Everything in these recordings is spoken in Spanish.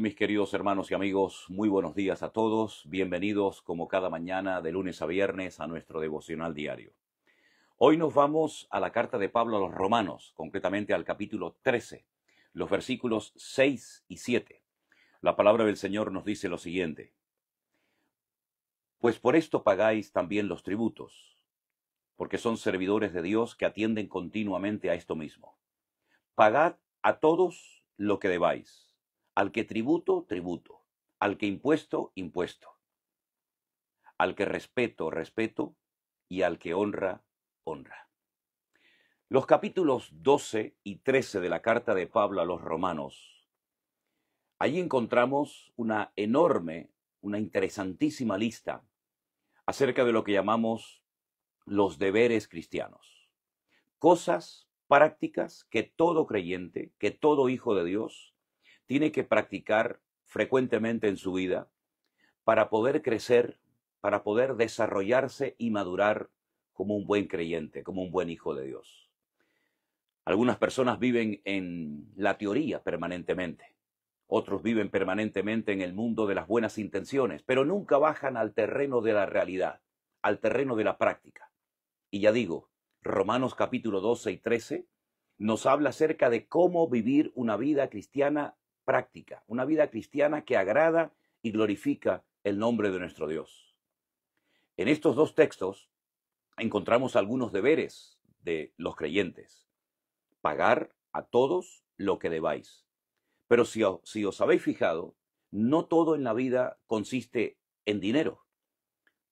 mis queridos hermanos y amigos? Muy buenos días a todos. Bienvenidos como cada mañana de lunes a viernes a nuestro devocional diario. Hoy nos vamos a la carta de Pablo a los Romanos, concretamente al capítulo 13, los versículos 6 y 7. La palabra del Señor nos dice lo siguiente. Pues por esto pagáis también los tributos, porque son servidores de Dios que atienden continuamente a esto mismo. Pagad a todos lo que debáis al que tributo, tributo. Al que impuesto, impuesto. Al que respeto, respeto. Y al que honra, honra. Los capítulos 12 y 13 de la carta de Pablo a los romanos. Allí encontramos una enorme, una interesantísima lista acerca de lo que llamamos los deberes cristianos. Cosas prácticas que todo creyente, que todo hijo de Dios tiene que practicar frecuentemente en su vida para poder crecer, para poder desarrollarse y madurar como un buen creyente, como un buen hijo de Dios. Algunas personas viven en la teoría permanentemente, otros viven permanentemente en el mundo de las buenas intenciones, pero nunca bajan al terreno de la realidad, al terreno de la práctica. Y ya digo, Romanos capítulo 12 y 13 nos habla acerca de cómo vivir una vida cristiana práctica, una vida cristiana que agrada y glorifica el nombre de nuestro Dios. En estos dos textos encontramos algunos deberes de los creyentes. Pagar a todos lo que debáis. Pero si, si os habéis fijado, no todo en la vida consiste en dinero.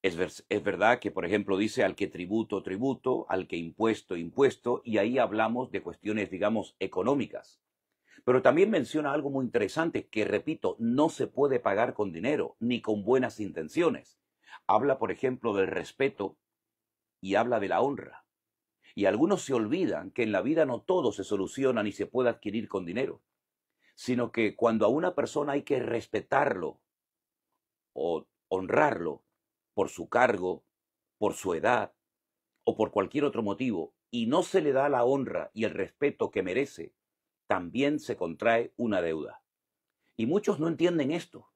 Es, es, verdad que, por ejemplo, dice al que tributo, tributo, al que impuesto, impuesto, y ahí hablamos de cuestiones, digamos, económicas. Pero también menciona algo muy interesante que, repito, no se puede pagar con dinero ni con buenas intenciones. Habla, por ejemplo, del respeto y habla de la honra. Y algunos se olvidan que en la vida no todo se soluciona ni se puede adquirir con dinero, sino que cuando a una persona hay que respetarlo o honrarlo por su cargo, por su edad o por cualquier otro motivo, y no se le da la honra y el respeto que merece, también se contrae una deuda. Y muchos no entienden esto.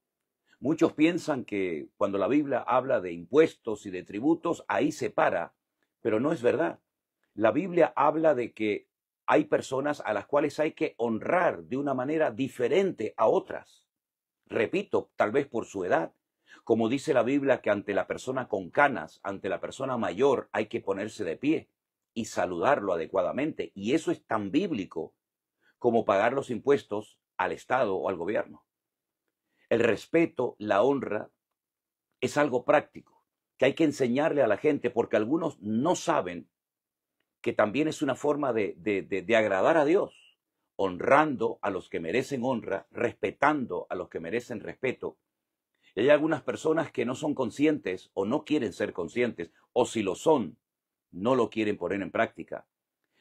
Muchos piensan que cuando la Biblia habla de impuestos y de tributos, ahí se para, pero no es verdad. La Biblia habla de que hay personas a las cuales hay que honrar de una manera diferente a otras. Repito, tal vez por su edad. Como dice la Biblia que ante la persona con canas, ante la persona mayor, hay que ponerse de pie y saludarlo adecuadamente. Y eso es tan bíblico como pagar los impuestos al Estado o al gobierno. El respeto, la honra, es algo práctico que hay que enseñarle a la gente porque algunos no saben que también es una forma de, agradar a Dios, honrando a los que merecen honra, respetando a los que merecen respeto. Y hay algunas personas que no son conscientes o no quieren ser conscientes, o si lo son, no lo quieren poner en práctica.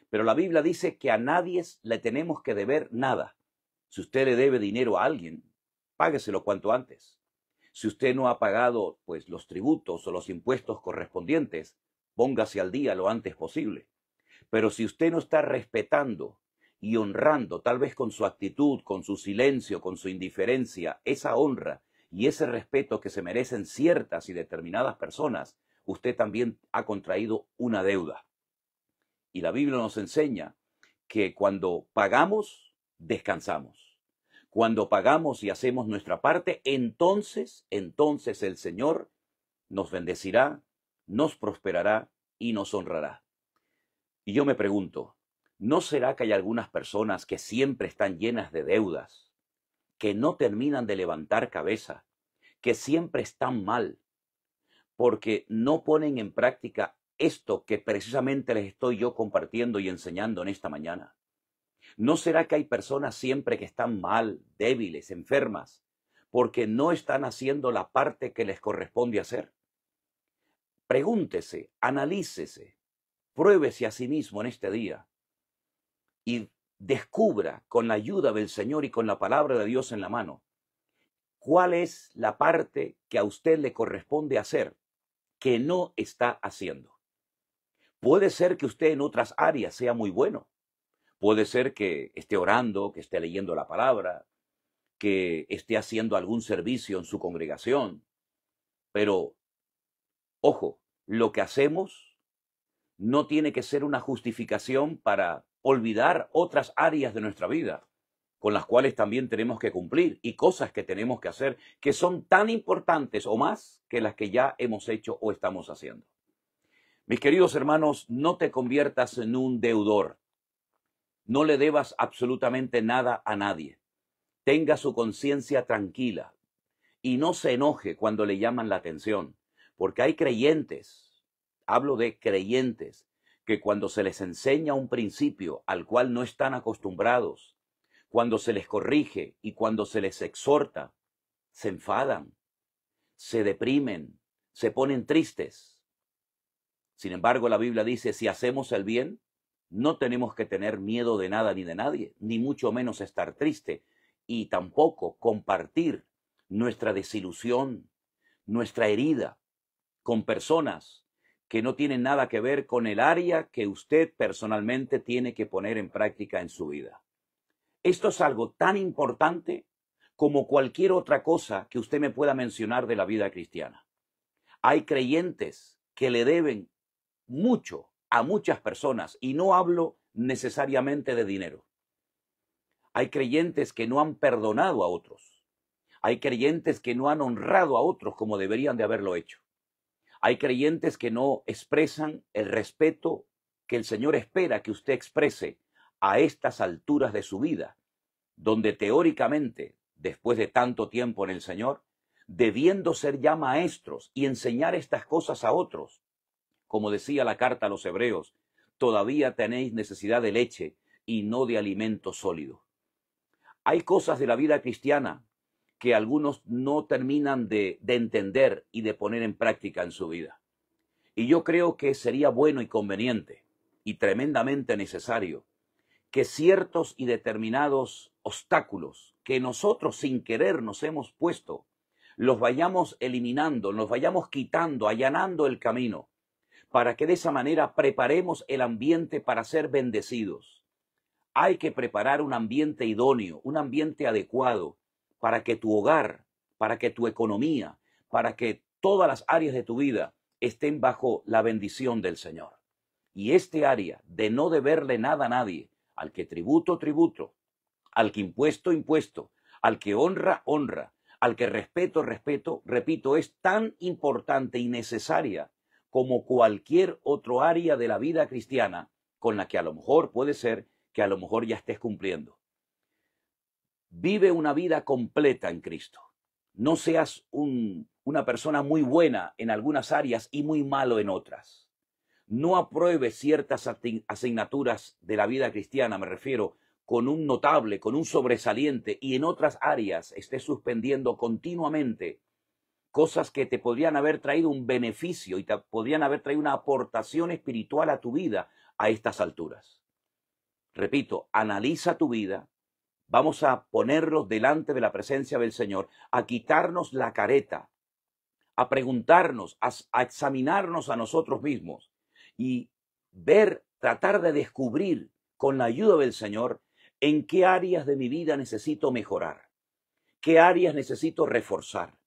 Pero la Biblia dice que a nadie le tenemos que deber nada. Si usted le debe dinero a alguien, págueselo cuanto antes. Si usted no ha pagado pues los tributos o los impuestos correspondientes, póngase al día lo antes posible. Pero si usted no está respetando y honrando, tal vez con su actitud, con su silencio, con su indiferencia, esa honra y ese respeto que se merecen ciertas y determinadas personas, usted también ha contraído una deuda. Y la Biblia nos enseña que cuando pagamos, descansamos. Cuando pagamos y hacemos nuestra parte, entonces, entonces el Señor nos bendecirá, nos prosperará y nos honrará. Y yo me pregunto, ¿no será que hay algunas personas que siempre están llenas de deudas, que no terminan de levantar cabeza, que siempre están mal, porque no ponen en práctica esto que precisamente les estoy yo compartiendo y enseñando en esta mañana? ¿No será que hay personas siempre que están mal, débiles, enfermas, porque no están haciendo la parte que les corresponde hacer? Pregúntese, analícese, pruébese a sí mismo en este día y descubra con la ayuda del Señor y con la palabra de Dios en la mano cuál es la parte que a usted le corresponde hacer que no está haciendo. Puede ser que usted en otras áreas sea muy bueno. Puede ser que esté orando, que esté leyendo la palabra, que esté haciendo algún servicio en su congregación. Pero, ojo, lo que hacemos no tiene que ser una justificación para olvidar otras áreas de nuestra vida, con las cuales también tenemos que cumplir y cosas que tenemos que hacer que son tan importantes o más que las que ya hemos hecho o estamos haciendo. Mis queridos hermanos, no te conviertas en un deudor. No le debas absolutamente nada a nadie. Tenga su conciencia tranquila y no se enoje cuando le llaman la atención, porque hay creyentes, hablo de creyentes, que cuando se les enseña un principio al cual no están acostumbrados, cuando se les corrige y cuando se les exhorta, se enfadan, se deprimen, se ponen tristes sin embargo, la Biblia dice, si hacemos el bien, no tenemos que tener miedo de nada ni de nadie, ni mucho menos estar triste, y tampoco compartir nuestra desilusión, nuestra herida con personas que no tienen nada que ver con el área que usted personalmente tiene que poner en práctica en su vida. Esto es algo tan importante como cualquier otra cosa que usted me pueda mencionar de la vida cristiana. Hay creyentes que le deben mucho a muchas personas y no hablo necesariamente de dinero. Hay creyentes que no han perdonado a otros. Hay creyentes que no han honrado a otros como deberían de haberlo hecho. Hay creyentes que no expresan el respeto que el Señor espera que usted exprese a estas alturas de su vida, donde teóricamente, después de tanto tiempo en el Señor, debiendo ser ya maestros y enseñar estas cosas a otros, como decía la carta a los hebreos, todavía tenéis necesidad de leche y no de alimento sólido. Hay cosas de la vida cristiana que algunos no terminan de, de, entender y de poner en práctica en su vida. Y yo creo que sería bueno y conveniente y tremendamente necesario que ciertos y determinados obstáculos que nosotros sin querer nos hemos puesto, los vayamos eliminando, los vayamos quitando, allanando el camino para que de esa manera preparemos el ambiente para ser bendecidos. Hay que preparar un ambiente idóneo, un ambiente adecuado, para que tu hogar, para que tu economía, para que todas las áreas de tu vida estén bajo la bendición del Señor. Y este área de no deberle nada a nadie, al que tributo, tributo, al que impuesto, impuesto, al que honra, honra, al que respeto, respeto, repito, es tan importante y necesaria como cualquier otro área de la vida cristiana con la que a lo mejor puede ser que a lo mejor ya estés cumpliendo. Vive una vida completa en Cristo. No seas un, una persona muy buena en algunas áreas y muy malo en otras. No apruebes ciertas asignaturas de la vida cristiana, me refiero, con un notable, con un sobresaliente y en otras áreas estés suspendiendo continuamente cosas que te podrían haber traído un beneficio y te podrían haber traído una aportación espiritual a tu vida a estas alturas. Repito, analiza tu vida, vamos a ponerlos delante de la presencia del Señor, a quitarnos la careta, a preguntarnos, a examinarnos a nosotros mismos y ver, tratar de descubrir con la ayuda del Señor en qué áreas de mi vida necesito mejorar, qué áreas necesito reforzar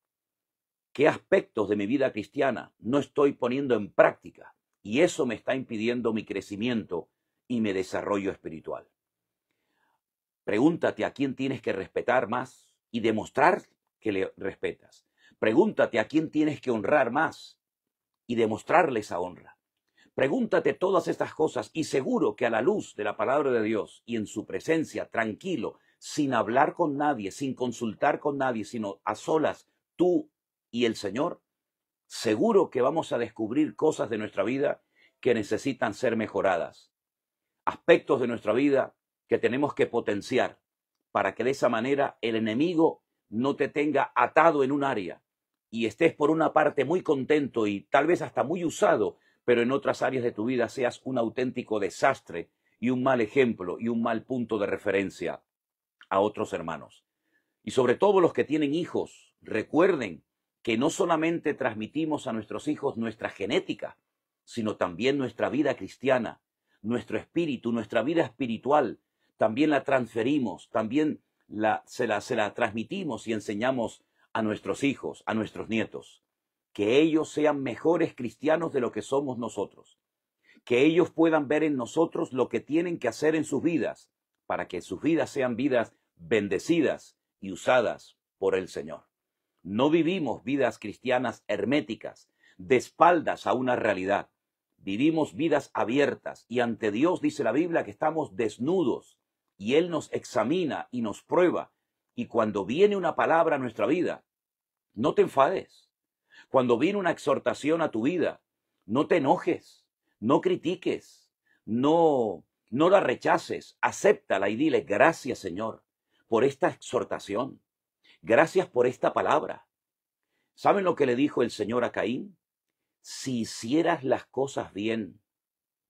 qué aspectos de mi vida cristiana no estoy poniendo en práctica y eso me está impidiendo mi crecimiento y mi desarrollo espiritual. Pregúntate a quién tienes que respetar más y demostrar que le respetas. Pregúntate a quién tienes que honrar más y demostrarle esa honra. Pregúntate todas estas cosas y seguro que a la luz de la palabra de Dios y en su presencia, tranquilo, sin hablar con nadie, sin consultar con nadie, sino a solas, tú y el Señor, seguro que vamos a descubrir cosas de nuestra vida que necesitan ser mejoradas, aspectos de nuestra vida que tenemos que potenciar para que de esa manera el enemigo no te tenga atado en un área y estés por una parte muy contento y tal vez hasta muy usado, pero en otras áreas de tu vida seas un auténtico desastre y un mal ejemplo y un mal punto de referencia a otros hermanos. Y sobre todo los que tienen hijos, recuerden que no solamente transmitimos a nuestros hijos nuestra genética, sino también nuestra vida cristiana, nuestro espíritu, nuestra vida espiritual, también la transferimos, también la, se la transmitimos y enseñamos a nuestros hijos, a nuestros nietos, que ellos sean mejores cristianos de lo que somos nosotros, que ellos puedan ver en nosotros lo que tienen que hacer en sus vidas, para que sus vidas sean vidas bendecidas y usadas por el Señor. No vivimos vidas cristianas herméticas, de espaldas a una realidad. Vivimos vidas abiertas y ante Dios dice la Biblia que estamos desnudos y Él nos examina y nos prueba. Y cuando viene una palabra a nuestra vida, no te enfades. Cuando viene una exhortación a tu vida, no te enojes, no critiques, no, no la rechaces, acéptala y dile gracias Señor por esta exhortación. Gracias por esta palabra. ¿Saben lo que le dijo el Señor a Caín? Si hicieras las cosas bien,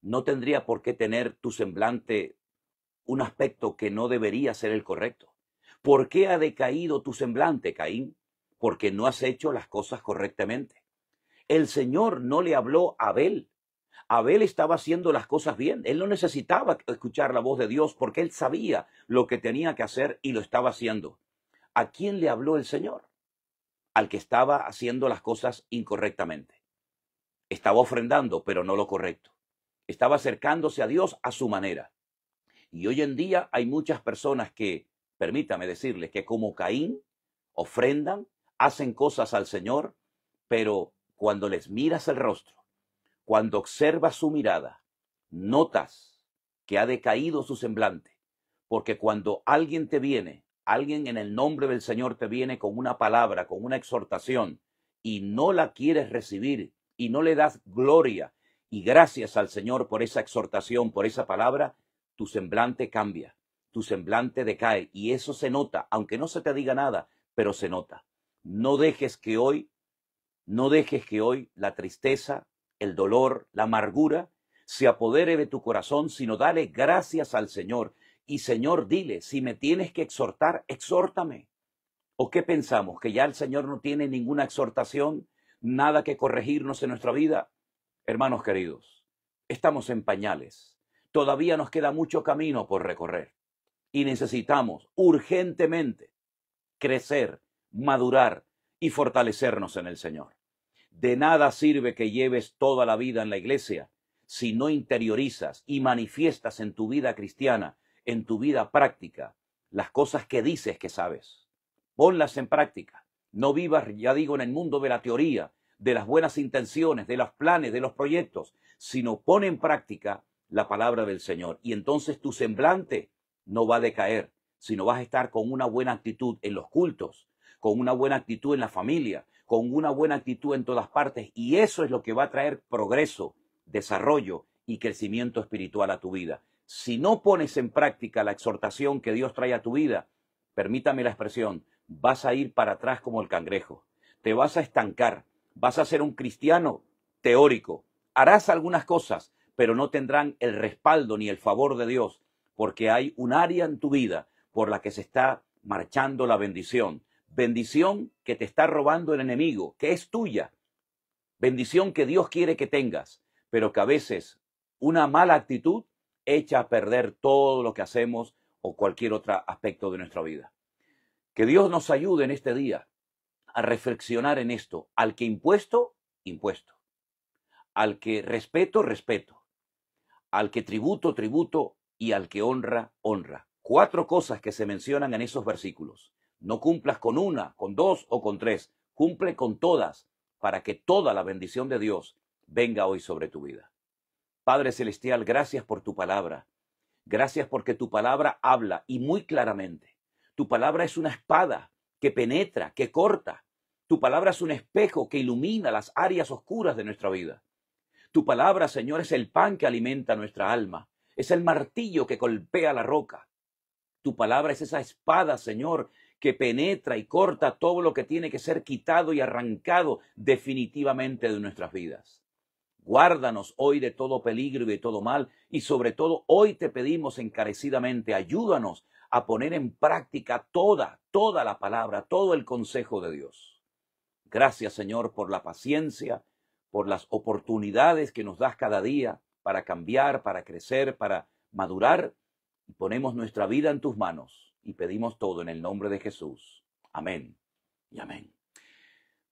no tendría por qué tener tu semblante un aspecto que no debería ser el correcto. ¿Por qué ha decaído tu semblante, Caín? Porque no has hecho las cosas correctamente. El Señor no le habló a Abel. Abel estaba haciendo las cosas bien. Él no necesitaba escuchar la voz de Dios porque él sabía lo que tenía que hacer y lo estaba haciendo. ¿A quién le habló el Señor? Al que estaba haciendo las cosas incorrectamente. Estaba ofrendando, pero no lo correcto. Estaba acercándose a Dios a su manera. Y hoy en día hay muchas personas que, permítame decirles, que como Caín, ofrendan, hacen cosas al Señor, pero cuando les miras el rostro, cuando observas su mirada, notas que ha decaído su semblante, porque cuando alguien te viene alguien en el nombre del Señor te viene con una palabra, con una exhortación, y no la quieres recibir y no le das gloria y gracias al Señor por esa exhortación, por esa palabra, tu semblante cambia, tu semblante decae y eso se nota, aunque no se te diga nada, pero se nota. No dejes que hoy, no dejes que hoy la tristeza, el dolor, la amargura se apodere de tu corazón, sino dale gracias al Señor y Señor, dile, si me tienes que exhortar, exhórtame. ¿O qué pensamos? ¿Que ya el Señor no tiene ninguna exhortación, nada que corregirnos en nuestra vida? Hermanos queridos, estamos en pañales. Todavía nos queda mucho camino por recorrer. Y necesitamos urgentemente crecer, madurar y fortalecernos en el Señor. De nada sirve que lleves toda la vida en la iglesia si no interiorizas y manifiestas en tu vida cristiana en tu vida práctica las cosas que dices que sabes. Ponlas en práctica. No vivas, ya digo, en el mundo de la teoría, de las buenas intenciones, de los planes, de los proyectos, sino pon en práctica la palabra del Señor. Y entonces tu semblante no va a decaer, sino vas a estar con una buena actitud en los cultos, con una buena actitud en la familia, con una buena actitud en todas partes. Y eso es lo que va a traer progreso, desarrollo y crecimiento espiritual a tu vida si no pones en práctica la exhortación que Dios trae a tu vida, permítame la expresión, vas a ir para atrás como el cangrejo, te vas a estancar, vas a ser un cristiano teórico, harás algunas cosas, pero no tendrán el respaldo ni el favor de Dios, porque hay un área en tu vida por la que se está marchando la bendición, bendición que te está robando el enemigo, que es tuya, bendición que Dios quiere que tengas, pero que a veces una mala actitud echa a perder todo lo que hacemos o cualquier otro aspecto de nuestra vida. Que Dios nos ayude en este día a reflexionar en esto. Al que impuesto, impuesto. Al que respeto, respeto. Al que tributo, tributo. Y al que honra, honra. Cuatro cosas que se mencionan en esos versículos. No cumplas con una, con dos o con tres. Cumple con todas para que toda la bendición de Dios venga hoy sobre tu vida. Padre Celestial, gracias por tu palabra. Gracias porque tu palabra habla y muy claramente. Tu palabra es una espada que penetra, que corta. Tu palabra es un espejo que ilumina las áreas oscuras de nuestra vida. Tu palabra, Señor, es el pan que alimenta nuestra alma. Es el martillo que golpea la roca. Tu palabra es esa espada, Señor, que penetra y corta todo lo que tiene que ser quitado y arrancado definitivamente de nuestras vidas. Guárdanos hoy de todo peligro y de todo mal, y sobre todo hoy te pedimos encarecidamente, ayúdanos a poner en práctica toda, toda la palabra, todo el consejo de Dios. Gracias Señor por la paciencia, por las oportunidades que nos das cada día para cambiar, para crecer, para madurar. Y ponemos nuestra vida en tus manos y pedimos todo en el nombre de Jesús. Amén y amén.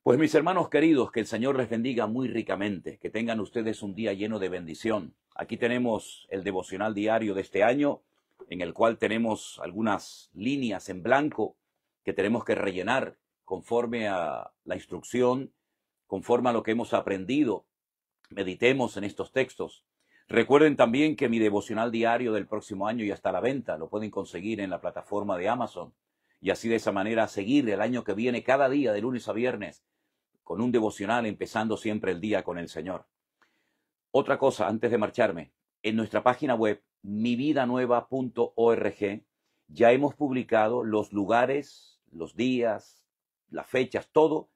Pues mis hermanos queridos, que el Señor les bendiga muy ricamente, que tengan ustedes un día lleno de bendición. Aquí tenemos el devocional diario de este año, en el cual tenemos algunas líneas en blanco que tenemos que rellenar conforme a la instrucción, conforme a lo que hemos aprendido. Meditemos en estos textos. Recuerden también que mi devocional diario del próximo año ya está a la venta, lo pueden conseguir en la plataforma de Amazon y así de esa manera seguir el año que viene cada día de lunes a viernes con un devocional empezando siempre el día con el Señor. Otra cosa, antes de marcharme, en nuestra página web mividanueva.org ya hemos publicado los lugares, los días, las fechas, todo,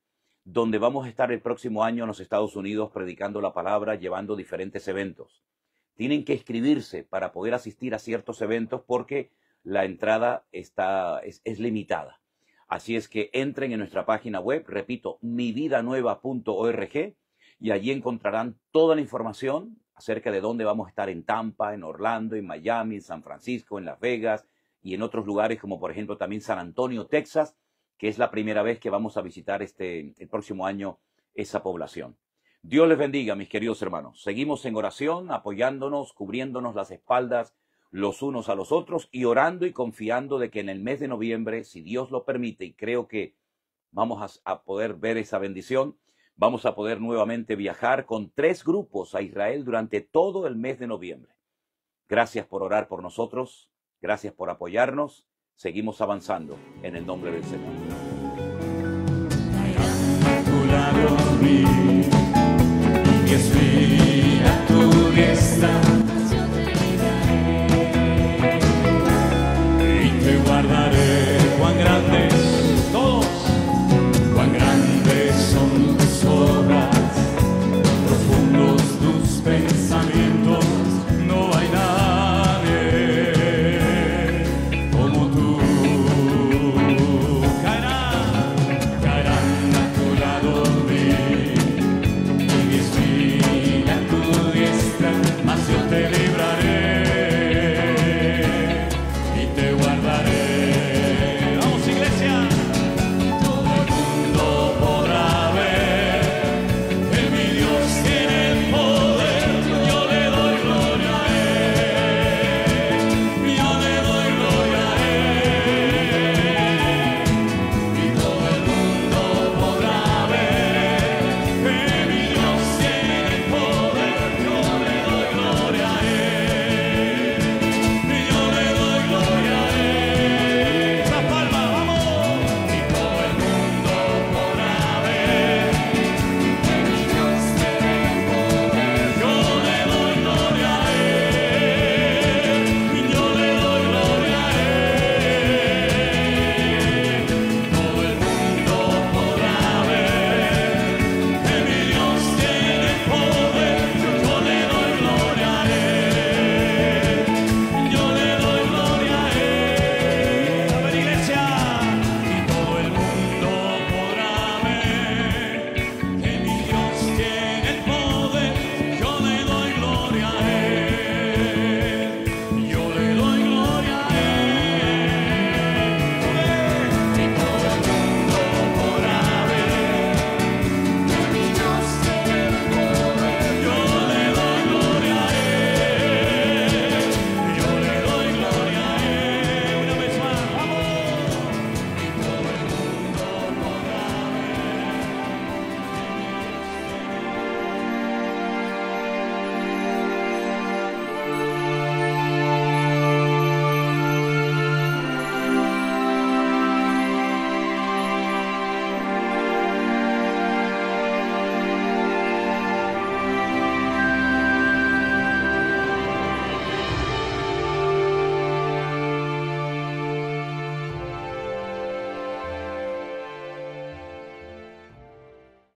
donde vamos a estar el próximo año en los Estados Unidos predicando la palabra, llevando diferentes eventos. Tienen que escribirse para poder asistir a ciertos eventos porque la entrada está, es, limitada. Así es que entren en nuestra página web, repito, mividanueva.org y allí encontrarán toda la información acerca de dónde vamos a estar en Tampa, en Orlando, en Miami, en San Francisco, en Las Vegas y en otros lugares como por ejemplo también San Antonio, Texas, que es la primera vez que vamos a visitar este el próximo año esa población. Dios les bendiga, mis queridos hermanos. Seguimos en oración, apoyándonos, cubriéndonos las espaldas los unos a los otros y orando y confiando de que en el mes de noviembre, si Dios lo permite, y creo que vamos a, poder ver esa bendición, vamos a poder nuevamente viajar con tres grupos a Israel durante todo el mes de noviembre. Gracias por orar por nosotros, gracias por apoyarnos, seguimos avanzando en el nombre del Señor.